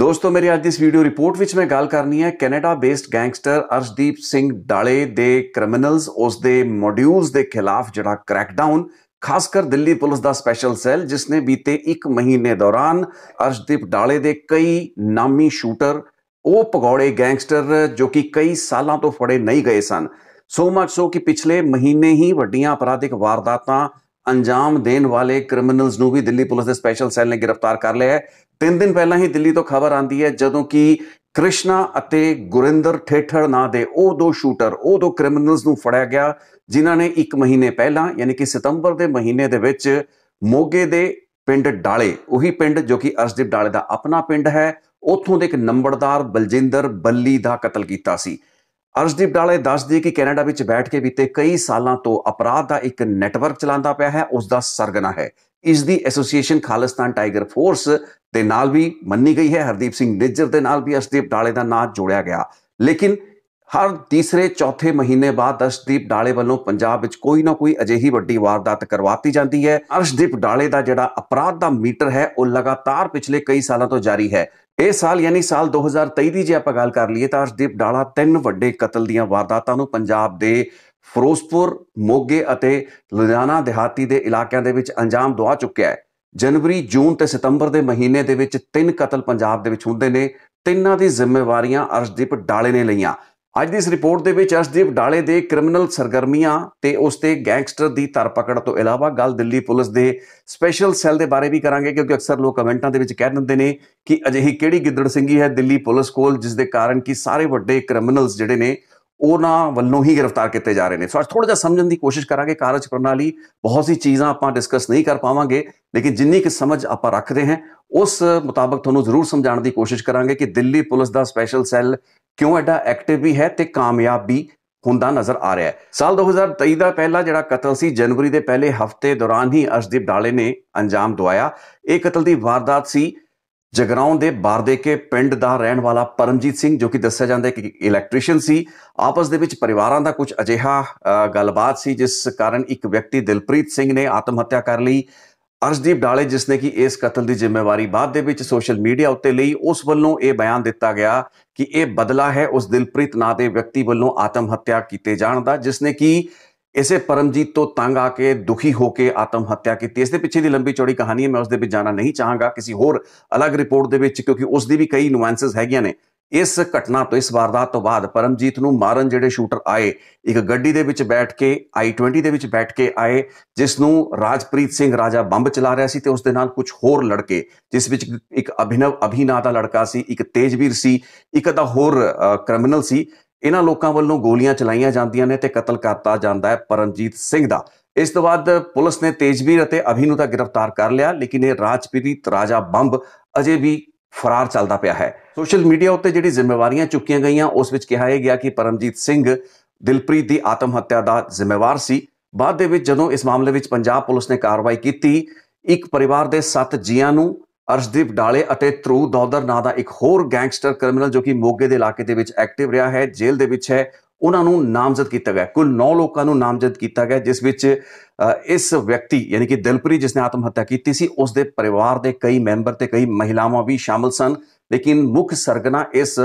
ਦੋਸਤੋ ਮੇਰੀ ਅੱਜ ਦੀ ਇਸ ਵੀਡੀਓ ਰਿਪੋਰਟ ਵਿੱਚ ਮੈਂ ਗੱਲ ਕਰਨੀ ਹੈ Canada based gangster Arshdeep Singh Dalla ਦੇ ਕ੍ਰਿਮੀਨਲਸ ਉਸ ਦੇ ਮੋਡਿਊਲਸ ਦੇ ਖਿਲਾਫ ਜਿਹੜਾ ਕ੍ਰੈਕਡਾਊਨ ਖਾਸ ਕਰ ਦਿੱਲੀ ਪੁਲਿਸ ਦਾ ਸਪੈਸ਼ਲ ਸੈੱਲ ਜਿਸ ਨੇ ਬੀਤੇ 1 ਮਹੀਨੇ ਦੌਰਾਨ ਅਰਸ਼ਦੀਪ ਡਾਲੇ ਦੇ ਕਈ ਨਾਮੀ ਸ਼ੂਟਰ ਉਹ ਪਗੌੜੇ ਗੈਂਗਸਟਰ ਜੋ ਕਿ ਕਈ ਸਾਲਾਂ ਤੋਂ ਫੜੇ ਨਹੀਂ ਗਏ ਸਨ ਸੋ ਮਚ ਸੋ ਕਿ ਪਿਛਲੇ ਮਹੀਨੇ ਹੀ ਵੱਡੀਆਂ ਅਪਰਾਧਿਕ ਵਾਰਦਾਤਾਂ ਅੰਜਾਮ ਦੇਣ ਵਾਲੇ ਕ੍ਰਿਮੀਨਲਸ ਨੂੰ ਵੀ ਦਿੱਲੀ ਪੁਲਿਸ ਦੇ ਸਪੈਸ਼ਲ ਸੈੱਲ ਨੇ ਗ੍ਰਿਫਤਾਰ ਕਰ ਲਿਆ ਹੈ ਤਿੰਨ ਦਿਨ ਪਹਿਲਾਂ ਹੀ ਦਿੱਲੀ ਤੋਂ ਖਬਰ ਆਂਦੀ ਹੈ ਜਦੋਂ ਕਿ ਕ੍ਰਿਸ਼ਨਾ ਅਤੇ ਗੁਰਿੰਦਰ ਠੇਠੜ ਨਾਂ ਦੇ ਉਹ ਦੋ ਸ਼ੂਟਰ ਉਹ ਦੋ ਕ੍ਰਿਮੀਨਲਸ ਨੂੰ ਫੜਿਆ ਗਿਆ ਜਿਨ੍ਹਾਂ ਨੇ 1 ਮਹੀਨੇ ਪਹਿਲਾਂ ਯਾਨੀ ਕਿ ਸਤੰਬਰ ਦੇ ਮਹੀਨੇ ਦੇ ਵਿੱਚ ਮੋਗੇ ਦੇ ਪਿੰਡ ਡਾਲੇ ਉਹੀ ਪਿੰਡ ਜੋ ਕਿ ਅਰਸ਼ਦੀਪ ਡਾਲੇ ਦਾ ਆਪਣਾ ਪਿੰਡ ਹੈ ਉੱਥੋਂ ਦੇ ਇੱਕ ਨੰਬਰਦਾਰ ਬਲਜਿੰਦਰ ਬੱਲੀ ਦਾ ਕਤਲ ਕੀਤਾ ਸੀ ਅਰਸ਼ਦੀਪ ਡਾਲੇ ਦੱਸਦੀ ਕਿ ਕੈਨੇਡਾ ਵਿੱਚ ਬੈਠ ਕੇ ਬੀਤੇ ਕਈ ਸਾਲਾਂ ਤੋਂ ਅਪਰਾਧ ਦਾ ਇੱਕ ਨੈਟਵਰਕ ਚਲਾਉਂਦਾ ਪਿਆ ਹੈ ਉਸ ਦਾ ਸਰਗਨਾ ਹੈ ਇਸ ਦੀ ਐਸੋਸੀਏਸ਼ਨ ਖਾਲਿਸਤਾਨ ਟਾਈਗਰ ਫੋਰਸ ਦੇ ਨਾਲ ਵੀ ਮੰਨੀ ਗਈ ਹੈ ਹਰਦੀਪ ਸਿੰਘ ਨਿੱਜਰ ਦੇ ਨਾਲ ਵੀ ਅਸ਼ਦੀਪ ਡਾਲੇ ਦਾ ਨਾਮ ਜੋੜਿਆ ਗਿਆ ਲੇਕਿਨ ਹਰ ਤੀਸਰੇ ਚੌਥੇ ਮਹੀਨੇ ਬਾਅਦ ਅਸਦੀਪ ਡਾਲੇ ਵੱਲੋਂ ਪੰਜਾਬ ਵਿੱਚ ਕੋਈ ਨਾ ਕੋਈ ਅਜਿਹੀ ਵੱਡੀ ਵਾਰਦਾਤ ਕਰਵਾਤੀ ਜਾਂਦੀ ਹੈ ਅਰਸ਼ਦੀਪ ਡਾਲੇ ਦਾ ਜਿਹੜਾ ਅਪਰਾਧ ਦਾ ਮੀਟਰ ਹੈ ਉਹ ਲਗਾਤਾਰ ਪਿਛਲੇ ਕਈ ਸਾਲਾਂ ਤੋਂ ਜਾਰੀ ਹੈ ਇਹ ਸਾਲ ਯਾਨੀ ਸਾਲ 2023 ਦੀ ਜੇ ਆਪਾਂ ਗੱਲ ਕਰ ਲਈਏ ਤਾਂ ਅਰਸ਼ਦੀਪ ਡਾਲਾ ਤਿੰਨ ਵੱਡੇ ਕਤਲ ਦੀਆਂ ਵਾਰਦਾਤਾਂ ਨੂੰ ਪੰਜਾਬ ਦੇ ਫਿਰੋਜ਼ਪੁਰ ਮੋਗੇ ਅਤੇ ਲੁਧਿਆਣਾ ਦਿਹਾਤੀ ਦੇ ਇਲਾਕਿਆਂ ਦੇ ਵਿੱਚ ਅੰਜਾਮ ਦਵਾ ਚੁੱਕਿਆ ਹੈ ਜਨਵਰੀ ਜੂਨ ਤੇ ਸਤੰਬਰ ਦੇ ਮਹੀਨੇ ਦੇ ਵਿੱਚ ਤਿੰਨ ਕਤਲ ਪੰਜਾਬ ਦੇ ਵਿੱਚ ਹੁੰਦੇ ਨੇ ਤਿੰਨਾਂ ਦੀ ਜ਼ਿੰਮੇਵਾਰੀਆਂ ਅਰਸ਼ਦੀਪ ਡਾਲੇ ਨੇ ਲਈਆਂ ਅੱਜ ਦੀ ਇਸ ਰਿਪੋਰਟ ਦੇ ਵਿੱਚ ਅਰਸ਼ਦੀਪ ਡਾਲੇ ਦੇ ਕ੍ਰਿਮੀਨਲ ਸਰਗਰਮੀਆਂ ਤੇ ਉਸ ਤੇ ਗੈਂਗਸਟਰ ਦੀ ਧਰਪਕੜ ਤੋਂ ਇਲਾਵਾ ਗੱਲ ਦਿੱਲੀ ਪੁਲਿਸ ਦੇ ਸਪੈਸ਼ਲ ਸੈੱਲ ਦੇ ਬਾਰੇ ਵੀ ਕਰਾਂਗੇ ਕਿਉਂਕਿ ਅਕਸਰ ਲੋਕ ਕਮੈਂਟਾਂ ਦੇ ਵਿੱਚ ਕਹਿ ਦਿੰਦੇ ਨੇ ਕਿ ਅਜਿਹੀ ਕਿਹੜੀ ਗਿੱਦੜ ਸਿੰਘੀ ਹੈ ਦਿੱਲੀ ਪੁਲਿਸ ਕੋਲ ਜਿਸ ਦੇ ਕਾਰਨ ਕਿ ਸਾਰੇ ਵੱਡੇ ਕ੍ਰਿਮੀਨਲਸ ਜਿਹੜੇ ਨੇ ਉਹਨਾਂ ਵੱਲੋਂ ਹੀ ਗ੍ਰਿਫਤਾਰ ਕੀਤੇ ਜਾ ਰਹੇ ਨੇ ਸੋ ਅੱਜ ਥੋੜਾ ਜਿਹਾ ਸਮਝਣ ਦੀ ਕੋਸ਼ਿਸ਼ ਕਰਾਂਗੇ ਕਾਰਜ ਪ੍ਰਣਾਲੀ ਬਹੁਤ ਸੀ ਚੀਜ਼ਾਂ ਆਪਾਂ ਡਿਸਕਸ ਨਹੀਂ ਕਰ ਪਾਵਾਂਗੇ ਲੇਕਿਨ ਜਿੰਨੀ ਕਿ ਸਮਝ ਆਪਾਂ ਰੱਖਦੇ ਹਾਂ ਉਸ ਮੁਤਾਬਕ ਤੁਹਾਨੂੰ ਜ਼ਰੂਰ ਸਮਝਾਉਣ ਦੀ ਕੋਸ਼ਿਸ਼ ਕਰਾਂਗੇ ਕਿ ਦਿੱਲੀ ਪੁਲਿਸ ਦਾ ਸਪੈਸ਼ਲ ਸੈੱਲ ਕਿਉਂ ਐਡਾ ਐਕਟਿਵ ਵੀ ਹੈ ਤੇ ਕਾਮਯਾਬ ਵੀ ਹੁੰਦਾ ਨਜ਼ਰ ਆ ਰਿਹਾ ਹੈ ਸਾਲ 2023 ਦਾ ਪਹਿਲਾ ਜਿਹੜਾ ਕਤਲ ਸੀ ਜਨਵਰੀ ਦੇ ਪਹਿਲੇ ਹਫਤੇ ਦੌਰਾਨ ਹੀ ਅਰਸ਼ਦੀਪ ਢਾਲੇ ਨੇ ਅੰਜਾਮ ਦਵਾਇਆ ਇਹ ਕਤਲ ਦੀ ਵਾਰਦਾਤ ਸੀ ਜਗਰਾਉਂ ਦੇ ਕੇ ਪਿੰਡ ਦਾ ਰਹਿਣ ਵਾਲਾ ਪਰਮਜੀਤ ਸਿੰਘ ਜੋ ਕਿ ਦੱਸਿਆ ਜਾਂਦਾ ਹੈ ਕਿ ਇਲੈਕਟ੍ਰੀਸ਼ੀਅਨ ਸੀ ਆਪਸ ਦੇ ਵਿੱਚ ਪਰਿਵਾਰਾਂ ਦਾ ਕੁਝ ਅਜਿਹਾ ਗੱਲਬਾਤ ਸੀ ਜਿਸ ਕਾਰਨ ਇੱਕ ਵਿਅਕਤੀ ਦਿਲਪ੍ਰੀਤ ਸਿੰਘ ਨੇ ਆਤਮ ਹੱਤਿਆ ਕਰ ਲਈ ਅਰਸ਼ਦੀਪ ਡਾਲੇ ਜਿਸ ਨੇ ਕਿ ਇਸ ਕਤਲ ਦੀ ਜ਼ਿੰਮੇਵਾਰੀ ਬਾਅਦ ਦੇ ਵਿੱਚ ਸੋਸ਼ਲ ਮੀਡੀਆ ਉੱਤੇ ਲਈ ਉਸ ਵੱਲੋਂ ਇਹ ਬਿਆਨ ਦਿੱਤਾ ਗਿਆ ਕਿ ਇਹ ਬਦਲਾ ਹੈ ਉਸ ਦਿਲਪ੍ਰੀਤ ਨਾਂ ਦੇ ਵਿਅਕਤੀ ਵੱਲੋਂ ਆਤਮ ਹੱਤਿਆ ਕੀਤੇ ਜਾਣ ਦਾ ਜਿਸ ਨੇ ਕਿ ਇਸੇ ਪਰਮਜੀਤ ਤੋਂ ਤੰਗ ਆ ਕੇ ਦੁਖੀ ਹੋ ਕੇ ਆਤਮ ਹੱਤਿਆ ਕੀਤੀ ਇਸ ਦੇ ਪਿੱਛੇ ਦੀ ਲੰਬੀ ਚੌੜੀ ਕਹਾਣੀ ਹੈ ਮੈਂ ਉਸ ਦੇ ਵਿੱਚ ਜਾਣਾ ਨਹੀਂ ਚਾਹਾਂਗਾ ਕਿਸੇ ਹੋਰ ਅਲੱਗ ਰਿਪੋਰਟ ਦੇ ਵਿੱਚ ਕਿਉਂਕਿ ਉਸ ਦੀ ਵੀ ਕਈ ਨੁਆਂਸਸ ਹੈਗੀਆਂ ਨੇ ਇਸ ਘਟਨਾ ਤੋਂ ਇਸ ਵਾਰਦਾਤ ਤੋਂ ਬਾਅਦ ਪਰਮਜੀਤ ਨੂੰ ਮਾਰਨ ਜਿਹੜੇ ਸ਼ੂਟਰ ਆਏ ਇੱਕ ਗੱਡੀ ਦੇ ਵਿੱਚ ਬੈਠ ਕੇ ਆਈ 20 ਦੇ ਵਿੱਚ ਬੈਠ ਕੇ ਆਏ ਜਿਸ ਨੂੰ ਰਾਜਪ੍ਰੀਤ ਸਿੰਘ ਰਾਜਾ ਬੰਬ ਚਲਾ ਰਿਹਾ ਸੀ ਤੇ ਉਸ ਦੇ ਨਾਲ ਕੁਝ ਹੋਰ ਲੜਕੇ ਜਿਸ ਵਿੱਚ ਇੱਕ ਅਭਿਨਵ ਅਭਿਨਾ ਲੜਕਾ ਸੀ ਇੱਕ ਤੇਜਵੀਰ ਸੀ ਇੱਕ ਦਾ ਹੋਰ ਕ੍ਰਿਮੀਨਲ ਸੀ ਇਹਨਾਂ ਲੋਕਾਂ ਵੱਲੋਂ ਗੋਲੀਆਂ ਚਲਾਈਆਂ ਜਾਂਦੀਆਂ ਨੇ ਤੇ ਕਤਲ ਕਰਤਾ ਜਾਂਦਾ ਹੈ ਪਰਮਜੀਤ ਸਿੰਘ ਦਾ ਇਸ ਤੋਂ ਬਾਅਦ ਪੁਲਿਸ ਨੇ ਤੇਜਵੀਰ ਅਤੇ ਅਭਿਨੂ ਦਾ ਗ੍ਰਿਫਤਾਰ ਕਰ ਲਿਆ ਲੇਕਿਨ ਇਹ ਰਾਜਪੀਤੀ ਰਾਜਾ ਬੰਬ ਅਜੇ ਵੀ ਫਰਾਰ ਚੱਲਦਾ ਪਿਆ ਹੈ ਸੋਸ਼ਲ ਮੀਡੀਆ ਉੱਤੇ ਜਿਹੜੀ ਜ਼ਿੰਮੇਵਾਰੀਆਂ ਚੁੱਕੀਆਂ ਗਈਆਂ ਉਸ ਵਿੱਚ ਕਿਹਾ ਗਿਆ ਕਿ ਪਰਮਜੀਤ ਸਿੰਘ ਦਿਲਪ੍ਰੀਤ ਦੀ ਆਤਮ ਹੱਤਿਆ ਦਾ ਜ਼ਿੰਮੇਵਾਰ ਸੀ ਬਾਅਦ ਦੇ ਵਿੱਚ ਜਦੋਂ ਇਸ ਮਾਮਲੇ ਵਿੱਚ ਪੰਜਾਬ ਪੁਲਿਸ ਨੇ ਕਾਰਵਾਈ ਕੀਤੀ ਇੱਕ ਪਰਿਵਾਰ ਦੇ 7 ਜੀਆਂ ਨੂੰ ਅਰਸ਼ਦੀਪ ਡਾਲੇ ਅਤੇ ਤਰੂ ਦੌਦਰ ਨਾਂ ਦਾ ਇੱਕ ਹੋਰ ਗੈਂਗਸਟਰ ਕ੍ਰਿਮੀਨਲ ਜੋ ਕਿ ਮੋਗੇ ਦੇ ਇਲਾਕੇ ਦੇ ਵਿੱਚ ਐਕਟਿਵ ਰਿਹਾ ਹੈ ਜੇਲ੍ਹ ਦੇ ਵਿੱਚ ਹੈ ਉਹਨਾਂ ਨੂੰ ਨਾਮਜ਼ਦ ਕੀਤਾ ਗਿਆ ਕੁੱਲ 9 ਲੋਕਾਂ ਨੂੰ ਨਾਮਜ਼ਦ ਕੀਤਾ ਗਿਆ ਜਿਸ ਵਿੱਚ ਇਸ ਵਿਅਕਤੀ ਯਾਨੀ ਕਿ ਦਿਲਪ੍ਰੀ ਜਿਸ ਨੇ ਆਤਮ ਹੱਤਿਆ ਕੀਤੀ ਸੀ ਉਸ ਦੇ ਪਰਿਵਾਰ ਦੇ ਕਈ ਮੈਂਬਰ ਤੇ ਕਈ ਮਹਿਲਾਵਾਂ ਵੀ ਸ਼ਾਮਲ ਸਨ ਲੇਕਿਨ ਮੁੱਖ ਸਰਗਨਾ ਇਸ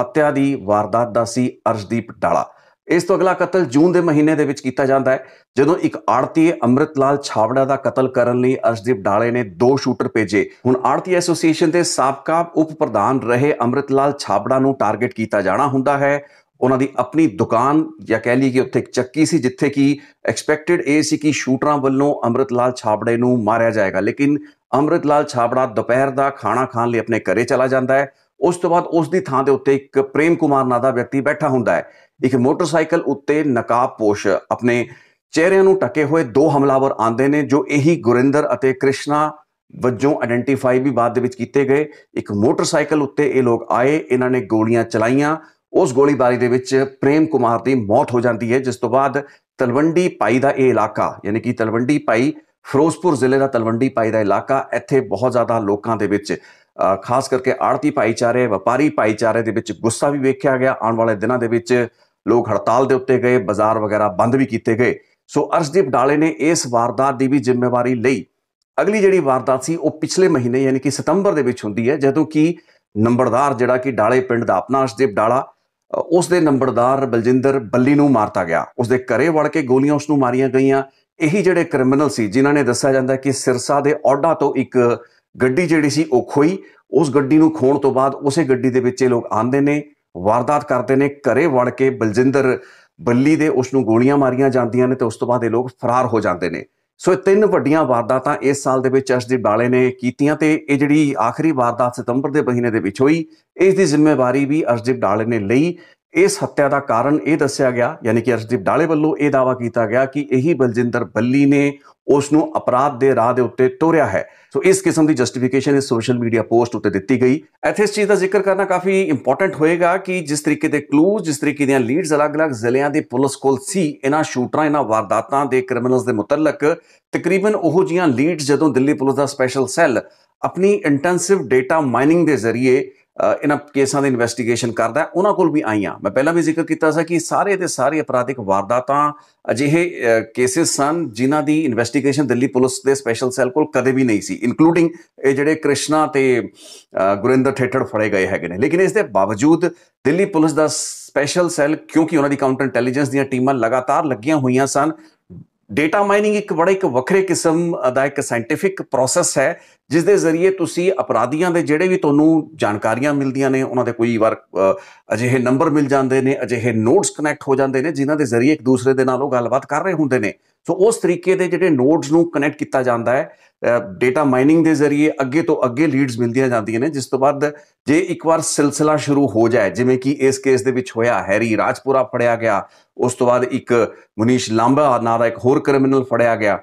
ਹੱਤਿਆ ਦੀ ਵਾਰਦਾਤ ਦਾ ਸੀ ਅਰਸ਼ਦੀਪ ਡਾਲਾ ਇਸ ਤੋਂ ਅਗਲਾ ਕਤਲ ਜੂਨ ਦੇ ਮਹੀਨੇ ਦੇ ਵਿੱਚ ਕੀਤਾ ਜਾਂਦਾ ਹੈ ਜਦੋਂ ਇੱਕ ਆੜਤੀ ਅਮਰਤ ਲਾਲ ਛਾਵੜਾ ਦਾ ਕਤਲ ਕਰਨ ਲਈ ਅਰਸ਼ਦੀਪ ਢਾਲੇ ਨੇ ਦੋ ਸ਼ੂਟਰ ਭੇਜੇ ਹੁਣ ਆੜਤੀ ਐਸੋਸੀਏਸ਼ਨ ਦੇ ਸਾਬਕਾ ਉਪ ਪ੍ਰਧਾਨ ਰਹੇ ਅਮਰਤ ਲਾਲ ਛਾਵੜਾ ਨੂੰ ਟਾਰਗੇਟ ਕੀਤਾ ਜਾਣਾ ਹੁੰਦਾ ਹੈ ਉਹਨਾਂ ਦੀ ਆਪਣੀ ਦੁਕਾਨ ਜਾਂ ਕਹਿ ਲਈ ਕਿ ਉੱਥੇ ਇੱਕ ਚੱਕੀ ਸੀ ਜਿੱਥੇ ਕਿ ਐਕਸਪੈਕਟਡ ਇਹ ਸੀ ਕਿ ਸ਼ੂਟਰਾਂ ਵੱਲੋਂ ਅਮਰਤ ਲਾਲ ਛਾਵੜੇ ਨੂੰ ਮਾਰਿਆ ਜਾਏਗਾ ਲੇਕਿਨ ਅਮਰਤ ਲਾਲ ਛਾਵੜਾ ਦੁਪਹਿਰ ਦਾ ਖਾਣਾ ਖਾਣ ਲਈ ਆਪਣੇ ਘਰੇ ਚਲਾ ਜਾਂਦਾ ਹੈ ਉਸ ਤੋਂ ਬਾਅਦ ਉਸ ਦੀ ਥਾਂ ਦੇ ਉੱਤੇ ਇੱਕ ਪ੍ਰੇਮ ਕੁਮਾਰ ਨਾਂ ਦਾ ਵਿਅਕਤੀ ਬੈਠਾ ਹੁੰਦਾ ਹੈ ਇੱਕ ਮੋਟਰਸਾਈਕਲ ਉੱਤੇ ਨਕਾਬ ਪੋਸ਼ ਆਪਣੇ ਚਿਹਰਿਆਂ ਨੂੰ ਟਕੇ ਹੋਏ ਦੋ ਹਮਲਾਵਰ ਆਂਦੇ ਨੇ ਜੋ ਇਹੀ ਗੁਰਿੰਦਰ ਅਤੇ ਕ੍ਰਿਸ਼ਨਾ ਵੱਜੋਂ ਆਇਡੈਂਟੀਫਾਈ ਵੀ ਬਾਅਦ ਦੇ ਵਿੱਚ ਕੀਤੇ ਗਏ ਇੱਕ ਮੋਟਰਸਾਈਕਲ ਉੱਤੇ ਇਹ ਲੋਕ ਆਏ ਇਹਨਾਂ ਨੇ ਗੋਲੀਆਂ ਚਲਾਈਆਂ ਉਸ ਗੋਲੀਬਾਰੀ ਦੇ ਵਿੱਚ ਪ੍ਰੇਮ ਕੁਮਾਰ ਦੀ ਮੌਤ ਹੋ ਜਾਂਦੀ ਹੈ ਜਿਸ ਤੋਂ ਬਾਅਦ ਤਲਵੰਡੀ ਪਾਈ ਦਾ ਇਹ ਇਲਾਕਾ ਯਾਨੀ ਕਿ ਤਲਵੰਡੀ ਪਾਈ ਫਿਰੋਜ਼ਪੁਰ ਜ਼ਿਲ੍ਹੇ ਦਾ ਤਲਵੰਡੀ ਪਾਈ ਦਾ ਇਲਾਕਾ ਇੱਥੇ ਬਹੁਤ ਜ਼ਿਆਦਾ ਲੋਕਾਂ ਦੇ ਵਿੱਚ ਖਾਸ ਕਰਕੇ ਆੜਤੀ ਭਾਈਚਾਰੇ ਵਪਾਰੀ ਭਾਈਚਾਰੇ ਦੇ ਵਿੱਚ ਗੁੱਸਾ ਵੀ ਵੇਖਿਆ ਗਿਆ ਆਉਣ ਵਾਲੇ ਦਿਨਾਂ ਦੇ ਵਿੱਚ ਲੋਕ ਹੜਤਾਲ ਦੇ ਉੱਤੇ ਗਏ ਬਾਜ਼ਾਰ ਵਗੈਰਾ ਬੰਦ ਵੀ ਕੀਤੇ ਗਏ ਸੋ ਅਰਸ਼ਦੀਪ ਡਾਲੇ ਨੇ ਇਸ ਵਾਰਦਾਤ ਦੀ ਵੀ ਜ਼ਿੰਮੇਵਾਰੀ ਲਈ ਅਗਲੀ ਜਿਹੜੀ ਵਾਰਦਾਤ ਸੀ ਉਹ ਪਿਛਲੇ ਮਹੀਨੇ ਯਾਨੀ ਕਿ ਸਤੰਬਰ ਦੇ ਵਿੱਚ ਹੁੰਦੀ ਹੈ ਜਦੋਂ ਕਿ ਨੰਬਰਦਾਰ ਜਿਹੜਾ ਕਿ ਡਾਲੇ ਪਿੰਡ ਦਾ ਆਪਣਾ ਅਰਸ਼ਦੀਪ ਡਾਲਾ ਉਸ ਦੇ ਨੰਬਰਦਾਰ ਬਲਜਿੰਦਰ ਬੱਲੀ ਨੂੰ ਮਾਰਤਾ ਗਿਆ ਉਸ ਦੇ ਘਰੇ ਵੜ ਕੇ ਗੋਲੀਆਂ ਉਸ ਨੂੰ ਮਾਰੀਆਂ ਗਈਆਂ ਇਹੀ ਜਿਹੜੇ ਕ੍ਰਿਮੀਨਲ ਸੀ ਜਿਨ੍ਹਾਂ ਨੇ ਦੱਸਿਆ ਜਾਂਦਾ ਕਿ ਸਿਰਸਾ ਦੇ ਔਡਾ ਤੋਂ ਇੱਕ ਗੱਡੀ ਜਿਹੜੀ ਸੀ ਉਹ ਖੋਈ ਉਸ ਗੱਡੀ ਨੂੰ ਖੋਣ ਤੋਂ ਬਾਅਦ ਉਸੇ ਗੱਡੀ ਦੇ ਵਿੱਚ ਇਹ ਲੋਕ ਆਂਦੇ ਨੇ ਵਾਰਦਾਤ ਕਰਦੇ ਨੇ ਘਰੇ ਵੜ ਕੇ ਬਲਜਿੰਦਰ ਬੱਲੀ ਦੇ ਉਸ ਨੂੰ ਗੋਲੀਆਂ ਮਾਰੀਆਂ ਜਾਂਦੀਆਂ ਨੇ ਤੇ ਉਸ ਤੋਂ ਬਾਅਦ ਇਹ ਲੋਕ ਫਰਾਰ ਹੋ ਜਾਂਦੇ ਨੇ ਸੋ ਇਹ ਤਿੰਨ ਵੱਡੀਆਂ ਵਾਰਦਾਤਾਂ ਇਸ ਸਾਲ ਦੇ ਵਿੱਚ ਅਸ਼ਦੀ ਬਾਲੇ ਨੇ ਕੀਤੀਆਂ ਤੇ ਇਹ ਜਿਹੜੀ ਆਖਰੀ ਵਾਰਦਾਤ ਸਤੰਬਰ ਦੇ ਮਹੀਨੇ ਦੇ ਵਿੱਚ ਹੋਈ ਇਸ ਦੀ ਜ਼ਿੰਮੇਵਾਰੀ ਵੀ ਅਸ਼ਦੀਪ ਬਾਲੇ ਨੇ ਲਈ ਇਸ ਹੱਤਿਆ ਦਾ ਕਾਰਨ ਇਹ ਦੱਸਿਆ ਗਿਆ ਯਾਨੀ ਕਿ ਅਰਸ਼ਦੀਪ ਡਾਲੇ ਵੱਲੋਂ ਇਹ ਦਾਵਾ ਕੀਤਾ ਗਿਆ ਕਿ ਇਹੀ ਬਲਜਿੰਦਰ ਬੱਲੀ ਨੇ ਉਸ ਨੂੰ ਅਪਰਾਧ ਦੇ ਰਾਹ ਦੇ ਉੱਤੇ ਤੋਰਿਆ ਹੈ ਸੋ ਇਸ ਕਿਸਮ ਦੀ ਜਸਟੀਫਿਕੇਸ਼ਨ ਇਸ ਸੋਸ਼ਲ ਮੀਡੀਆ ਪੋਸਟ ਉੱਤੇ ਦਿੱਤੀ ਗਈ ਇੱਥੇ ਇਸ ਚੀਜ਼ ਦਾ ਜ਼ਿਕਰ ਕਰਨਾ ਕਾਫੀ ਇੰਪੋਰਟੈਂਟ ਹੋਏਗਾ ਕਿ ਜਿਸ ਤਰੀਕੇ ਦੇ ਕਲੂਜ਼ ਜਿਸ ਤਰੀਕੇ ਦੀਆਂ ਲੀਡਸ ਅਲੱਗ-ਅਲੱਗ ਜ਼ਿਲ੍ਹਿਆਂ ਦੀ ਪੁਲਿਸ ਕੋਲ ਸੀ ਇਹਨਾਂ ਸ਼ੂਟਰਾਂ ਇਹਨਾਂ ਵਾਰਦਾਤਾਂ ਦੇ ਕ੍ਰਿਮੀਨਲਸ ਦੇ ਮੁਤਲਕ ਤਕਰੀਬਨ ਉਹੋ ਜੀਆਂ ਲੀਡਸ ਜਦੋਂ ਦਿੱਲੀ ਪੁਲਿਸ ਦਾ ਸਪੈਸ਼ਲ ਸੈੱਲ ਆਪਣੀ ਇੰਟੈਂਸਿਵ ਡਾਟਾ ਮਾਈਨਿੰਗ ਦੇ ਜ਼ਰੀਏ ਇਹਨਾਂ ਕੇਸਾਂ ਦੀ ਇਨਵੈਸਟੀਗੇਸ਼ਨ ਕਰਦਾ ਉਹਨਾਂ ਕੋਲ ਵੀ ਆਈਆਂ ਮੈਂ ਪਹਿਲਾਂ ਵੀ ਜ਼ਿਕਰ ਕੀਤਾ ਸੀ ਕਿ ਸਾਰੇ ਦੇ ਸਾਰੇ ਅਪਰਾਧਿਕ ਵਾਰਦਾਤਾਂ ਅਜਿਹੇ ਕੇਸਸ ਸਨ ਜਿਨ੍ਹਾਂ ਦੀ ਇਨਵੈਸਟੀਗੇਸ਼ਨ ਦਿੱਲੀ ਪੁਲਿਸ ਦੇ ਸਪੈਸ਼ਲ ਸੈੱਲ ਕੋਲ ਕਦੇ ਵੀ ਨਹੀਂ ਸੀ ਇਨਕਲੂਡਿੰਗ ਇਹ ਜਿਹੜੇ ਕ੍ਰਿਸ਼ਨਾ ਤੇ ਗੁਰਿੰਦਰ ਠੇਠੜ ਫੜੇ ਗਏ ਹੈਗੇ ਨੇ ਲੇਕਿਨ ਇਸ ਦੇ ਬਾਵਜੂਦ ਦਿੱਲੀ ਪੁਲਿਸ ਦਾ ਸਪੈਸ਼ਲ ਸੈੱਲ ਕਿਉਂਕਿ ਉਹਨਾਂ ਦੀ ਕਾਊਂਟਰ ਇੰਟੈਲੀਜੈਂਸ ਦੀਆਂ ਟੀਮਾਂ ਲਗਾਤਾਰ ਲੱਗੀਆਂ ਹੋਈਆਂ ਸਨ ਡੇਟਾ ਮਾਈਨਿੰਗ ਇੱਕ ਬੜਾ ਇੱਕ ਵੱਖਰੇ ਕਿਸਮ ਦਾ ਇੱਕ ਸਾਇੰਟਿਫਿਕ ਪ੍ਰੋਸੈਸ ਹੈ ਜਿਸ ਦੇ ਜ਼ਰੀਏ ਤੁਸੀਂ ਅਪਰਾਧੀਆਂ ਦੇ ਜਿਹੜੇ ਵੀ ਤੁਹਾਨੂੰ ਜਾਣਕਾਰੀਆਂ ਮਿਲਦੀਆਂ ਨੇ ਉਹਨਾਂ ਦੇ ਕੋਈ ਵਾਰ ਅਜਿਹੇ ਨੰਬਰ ਮਿਲ ਜਾਂਦੇ ਨੇ ਅਜਿਹੇ ਨੋਟਸ ਕਨੈਕਟ ਹੋ ਜਾਂਦੇ ਨੇ ਜਿਨ੍ਹਾਂ ਦੇ ਜ਼ਰੀਏ ਇੱਕ ਦੂਸਰੇ ਦੇ ਨਾਲ ਉਹ ਗੱਲਬਾਤ ਕਰ ਰਹੇ ਹੁੰਦੇ ਨੇ ਸੋ ਉਸ ਤਰੀਕੇ ਦੇ ਜਿਹੜੇ ਨੋਟਸ ਨੂੰ ਕਨੈਕਟ ਕੀਤਾ ਜਾਂਦਾ ਹੈ ਡਾਟਾ ਮਾਈਨਿੰਗ ਦੇ ਜ਼ਰੀਏ ਅੱਗੇ ਤੋਂ ਅੱਗੇ ਲੀਡਸ ਮਿਲਦੀਆਂ ਜਾਂਦੀਆਂ ਨੇ ਜਿਸ ਤੋਂ ਬਾਅਦ ਜੇ ਇੱਕ ਵਾਰ ਸਿਲਸਿਲਾ ਸ਼ੁਰੂ ਹੋ ਜਾਏ ਜਿਵੇਂ ਕਿ ਇਸ ਕੇਸ ਦੇ ਵਿੱਚ ਹੋਇਆ ਹੈਰੀ ਰਾਜਪੁਰਾ ਫੜਿਆ ਗਿਆ ਉਸ ਤੋਂ ਬਾਅਦ ਇੱਕ ਮੁਨੀਸ਼ ਲਾਂਬਾ ਨਾਂ ਦਾ ਇੱਕ ਹੋਰ ਕ੍ਰਿਮੀਨਲ ਫੜਿਆ ਗਿਆ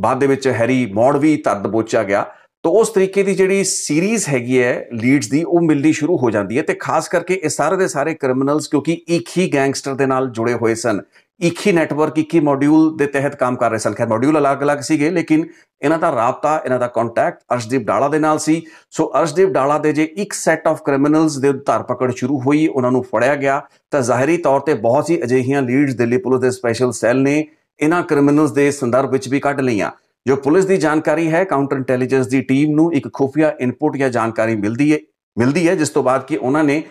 ਬਾਅਦ ਦੇ ਵਿੱਚ ਹੈਰੀ ਮੌੜਵੀ ਤਦ ਦਬੋਚਿਆ ਗਿਆ ਤੋ ਉਸ ਤਰੀਕੇ ਦੀ ਜਿਹੜੀ ਸੀਰੀਜ਼ ਹੈਗੀ ਹੈ ਲੀਡਸ ਦੀ ਉਹ ਮਿਲਦੀ ਸ਼ੁਰੂ ਹੋ ਜਾਂਦੀ ਹੈ ਤੇ ਖਾਸ ਕਰਕੇ ਇਹ ਸਾਰੇ ਦੇ ਸਾਰੇ ਕ੍ਰਿਮੀਨਲਸ ਕਿਉਂਕਿ ਇੱਕ ਹੀ ਗੈਂਗਸਟਰ ਦੇ ਨਾਲ ਜੁੜੇ ਹੋਏ ਸਨ ਇੱਕ ਹੀ ਨੈਟਵਰਕ ਇੱਕ ਹੀ ਮੋਡਿਊਲ ਦੇ ਤਹਿਤ ਕੰਮ ਕਰ ਰਹੇ ਸਨ ਖੈਰ ਮੋਡਿਊਲ ਅਲੱਗ-ਅਲੱਗ ਸੀਗੇ ਲੇਕਿਨ ਇਹਨਾਂ ਦਾ ਰابطਾ ਇਹਨਾਂ ਦਾ ਕੰਟੈਕਟ ਅਰਸ਼ਦੀਪ ਡਾਲਾ ਦੇ ਨਾਲ ਸੀ ਸੋ ਅਰਸ਼ਦੀਪ ਡਾਲਾ ਦੇ ਜੇ ਇੱਕ ਸੈੱਟ ਆਫ ਕ੍ਰਿਮੀਨਲਸ ਦੇ ਧਰ ਪਕੜ ਸ਼ੁਰੂ ਹੋਈ ਉਹਨਾਂ ਨੂੰ ਫੜਿਆ ਗਿਆ ਤਾਂ ਜ਼ਾਹਰੀ ਤੌਰ ਤੇ ਬਹੁਤ ਹੀ ਅਜਿਹੀਆਂ ਲੀਡਸ ਦਿੱਲੀ ਪੁਲਿਸ ਦੇ ਸਪੈਸ਼ਲ ਸੈੱਲ ਨੇ ਇਹਨਾਂ ਕ੍ਰਿਮੀਨਲਸ ਦੇ ਸੰਦਰਭ ਵਿੱਚ ਵੀ ਕੱਢ ਲਈਆਂ ਜੋ ਪੁਲਿਸ ਦੀ ਜਾਣਕਾਰੀ ਹੈ ਕਾਊਂਟਰ ਇੰਟੈਲੀਜੈਂਸ ਦੀ ਟੀਮ ਨੂੰ ਇੱਕ ਖੁਫੀਆ ਇਨਪੁਟ ਜਾਂ ਜਾਣਕਾਰੀ ਮਿਲਦੀ ਹੈ ਮਿਲਦੀ ਹੈ ਜਿਸ ਤੋਂ ਬਾਅਦ ਕਿ ਉਹਨਾਂ ਨੇ